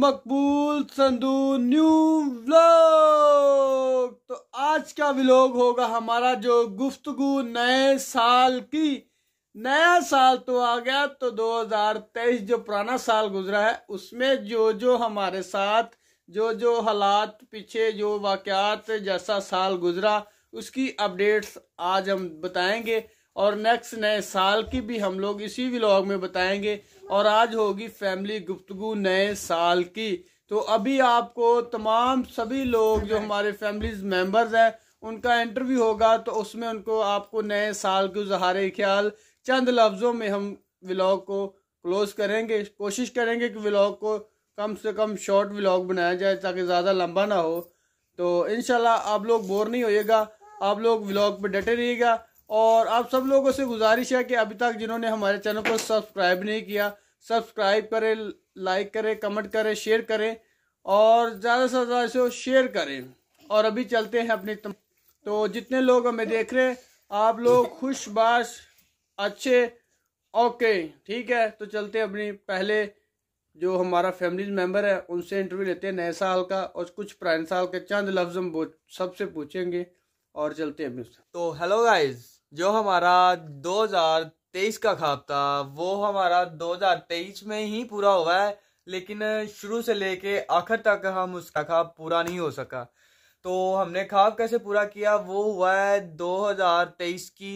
मकबूल Sandhu new vlog तो आज का व्लॉग होगा हमारा जो गुफ्तगु नए साल की नया साल तो आ गया तो 2023 जो पुराना साल गुजरा है उसमें जो जो हमारे साथ जो जो हालात पीछे जो वाक़ात जैसा साल गुजरा उसकी अपडेट्स आज हम बताएंगे और नेक्स्ट नए साल की भी हम लोग इसी व्लॉग में बताएंगे और आज होगी फैमिली गुफ्तगु नए साल की तो अभी आपको तमाम सभी लोग जो हमारे फैमिलीज मेंबर्स हैं उनका इंटरव्यू होगा तो उसमें उनको आपको नए साल के उजहारे ख्याल चंद लफ्ज़ों में हम व्लॉग को क्लोज करेंगे कोशिश करेंगे कि व्लॉग को कम से कम शॉर्ट व्लॉग बनाया जाए ताकि ज़्यादा लंबा ना हो तो इन आप लोग बोर नहीं होइएगा आप लोग व्लॉग पर डटे रहिएगा और आप सब लोगों से गुजारिश है कि अभी तक जिन्होंने हमारे चैनल को सब्सक्राइब नहीं किया सब्सक्राइब करें लाइक करें कमेंट करें शेयर करें और ज़्यादा से ज़्यादा इसे शेयर करें और अभी चलते हैं अपने तो जितने लोग हमें देख रहे हैं आप लोग खुशबाश अच्छे ओके ठीक है तो चलते हैं अपनी पहले जो हमारा फैमिली मेम्बर है उनसे इंटरव्यू लेते हैं नए साल का और कुछ पुराने साल के चंद लफ्ज हम सबसे पूछेंगे और चलते हैं अपने तो हेलो गाइज जो हमारा 2023 का खाब था वो हमारा 2023 में ही पूरा हुआ है लेकिन शुरू से लेके आखिर तक हम उसका खाब पूरा नहीं हो सका तो हमने खाब कैसे पूरा किया वो हुआ है 2023 की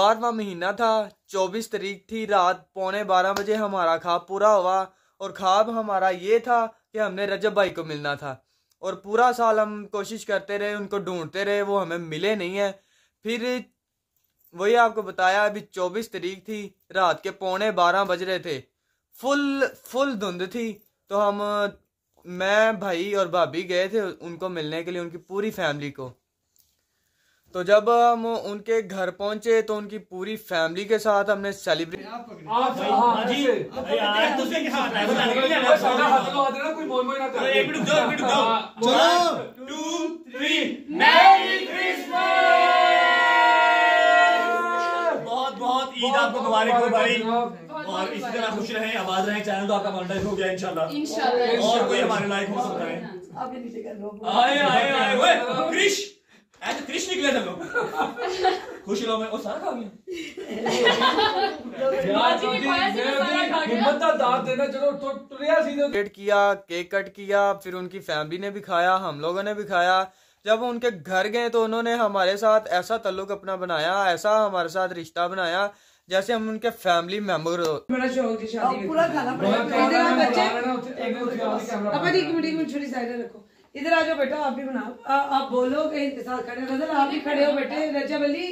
बारहवा महीना था 24 तारीख थी रात पौने बारह बजे हमारा खाब पूरा हुआ और ख्वाब हमारा ये था कि हमने रजब भाई को मिलना था और पूरा साल हम कोशिश करते रहे उनको ढूंढते रहे वो हमें मिले नहीं है फिर वही आपको बताया अभी चौबीस तारीख थी रात के पौने बारह बज रहे थे फुल फुल धुंध थी तो हम मैं भाई और भाभी गए थे उनको मिलने के लिए उनकी पूरी फैमिली को तो जब हम उनके घर पहुंचे तो उनकी पूरी फैमिली के साथ हमने सेलिब्रेट हमारे ग्रुप भाई और इसी तरह खुश रहे आवाज रहे चैनल तो आपका मोनिटाइज हो गया इंशाल्लाह इंशाल्लाह और कोई हमारे लाइक हो सकता है हाँ। आए आए आए हाँ। क्रिश ऐसे तो क्रिश निकले थे लोग खुश रहो मैं वो सारा खा गया केक तो किया केक कट किया फिर उनकी फैमिली ने भी खाया हम लोगों ने भी खाया जब उनके घर गए तो उन्होंने हमारे साथ ऐसा तल्लुक अपना बनाया ऐसा हमारे साथ रिश्ता बनाया जैसे हम उनके फैमिली मेंबर हो इधर आ तो छोटी जाओ बेटा आप भी बनाओ आप बोलो कहीं के साथ खड़े गजल आप भी खड़े हो बेटे रजा बली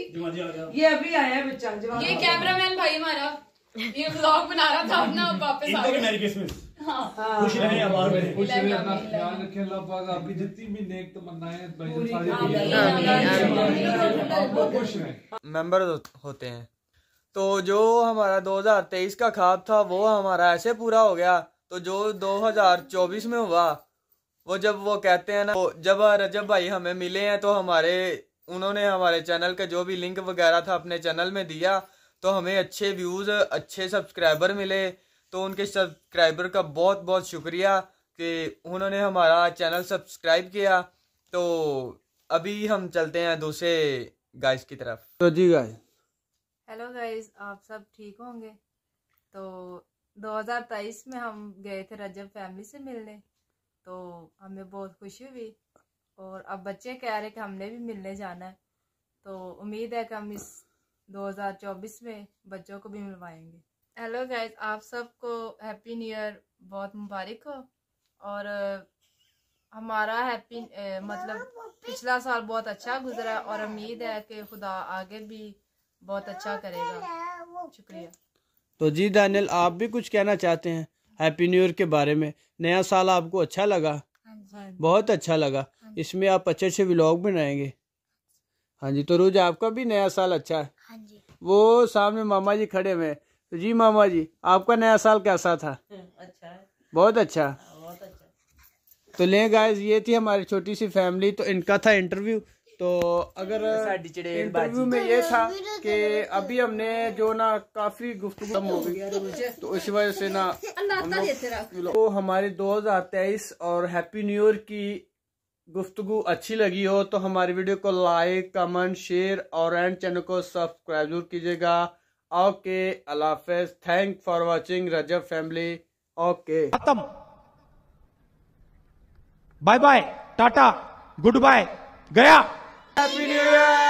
ये अभी आया है बच्चा ये कैमरा मैन भाई हमारा ये ब्लॉग बना रहा था अपना वापस आ गया हाँ। हाँ। खुश रहे आवाज में खुश रहे अपना ख्याल रखें अल्लाह पाक जितनी भी नेक तमन्नाएं सारी खुश रहे मेंबर होते हैं हाँ। तो जो हमारा 2023 का खाब था वो हमारा ऐसे पूरा हो गया तो जो 2024 में हुआ वो जब वो कहते हैं ना जब रजब भाई हमें मिले हैं तो हमारे उन्होंने हमारे चैनल का जो भी लिंक वगैरह था अपने चैनल में दिया तो हमें अच्छे व्यूज़ अच्छे सब्सक्राइबर मिले तो उनके सब्सक्राइबर का बहुत बहुत शुक्रिया कि उन्होंने हमारा चैनल सब्सक्राइब किया तो अभी हम चलते हैं दूसरे गाइस की तरफ तो जी गाइस हेलो गाइस आप सब ठीक होंगे तो 2023 में हम गए थे रजब फैमिली से मिलने तो हमें बहुत खुशी हुई और अब बच्चे कह रहे कि हमने भी मिलने जाना है तो उम्मीद है कि हम इस 2024 में बच्चों को भी मिलवाएंगे हेलो गाइस आप सबको हैप्पी न्यू ईयर बहुत मुबारक हो और हमारा हैप्पी मतलब पिछला साल बहुत अच्छा गुजरा और उम्मीद है कि खुदा आगे भी बहुत अच्छा करेगा शुक्रिया तो जी डैनियल आप भी कुछ कहना चाहते हैं हैप्पी न्यू ईयर के बारे में नया साल आपको अच्छा लगा हाँ बहुत अच्छा लगा हाँ इसमें आप अच्छे अच्छे व्लॉग बनाएंगे हाँ जी तो रोज आपका भी नया साल अच्छा है हाँ जी। वो सामने मामा जी खड़े हुए तो जी मामा जी आपका नया साल कैसा था अच्छा है बहुत अच्छा बहुत अच्छा तो ले गाय ये थी हमारी छोटी सी फैमिली तो इनका था इंटरव्यू तो अगर इंटरव्यू हम्म, में ये तो था कि अभी हमने जो ना काफी गुफ्तु कम हो गई तो इस वजह से ना तो हमारे दो हजार तेईस और हैप्पी न्यू ईयर की गुफ्तु अच्छी लगी हो तो हमारी वीडियो को लाइक कमेंट शेयर और एंड चैनल को सब्सक्राइब जरूर कीजिएगा ओके अल्लाह thank for watching Rajab family okay खत्म bye bye tata good bye गया Happy New Year!